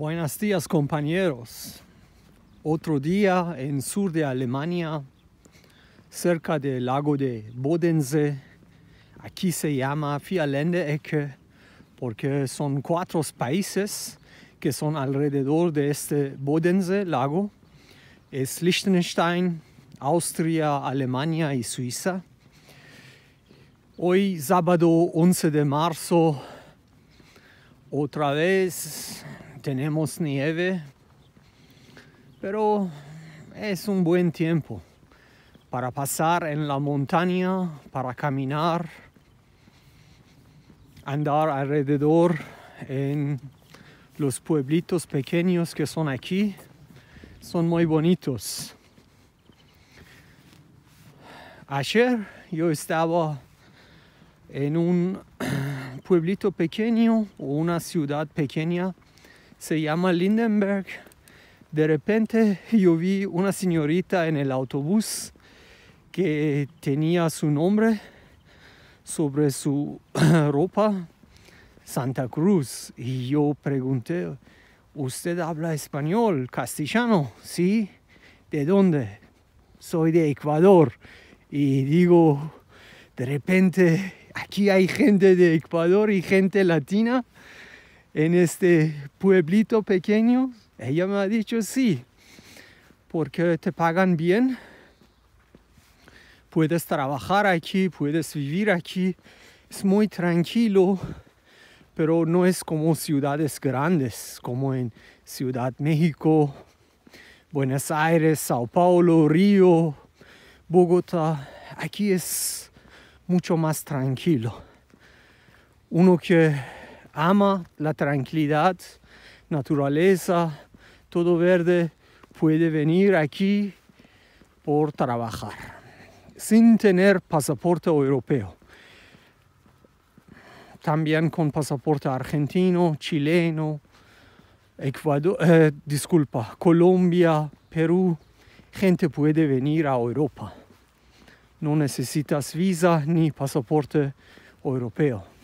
Buenos días compañeros. Otro día en sur de Alemania, cerca del lago de Bodensee. Aquí se llama Ecke porque son cuatro países que son alrededor de este Bodensee lago. Es Liechtenstein, Austria, Alemania y Suiza. Hoy sábado 11 de marzo, otra vez tenemos nieve, pero es un buen tiempo para pasar en la montaña, para caminar, andar alrededor en los pueblitos pequeños que son aquí. Son muy bonitos. Ayer yo estaba en un pueblito pequeño o una ciudad pequeña se llama Lindenberg. De repente yo vi una señorita en el autobús que tenía su nombre sobre su ropa Santa Cruz y yo pregunté, ¿usted habla español, castellano? Sí, ¿de dónde? Soy de Ecuador y digo, de repente aquí hay gente de Ecuador y gente latina en este pueblito pequeño? Ella me ha dicho sí, porque te pagan bien, puedes trabajar aquí, puedes vivir aquí, es muy tranquilo, pero no es como ciudades grandes, como en Ciudad México, Buenos Aires, Sao Paulo, Río, Bogotá. Aquí es mucho más tranquilo. Uno que ama la tranquilidad, naturaleza, todo verde, puede venir aquí por trabajar sin tener pasaporte europeo. También con pasaporte argentino, chileno, Ecuador, eh, disculpa, Colombia, Perú, gente puede venir a Europa. No necesitas visa ni pasaporte europeo.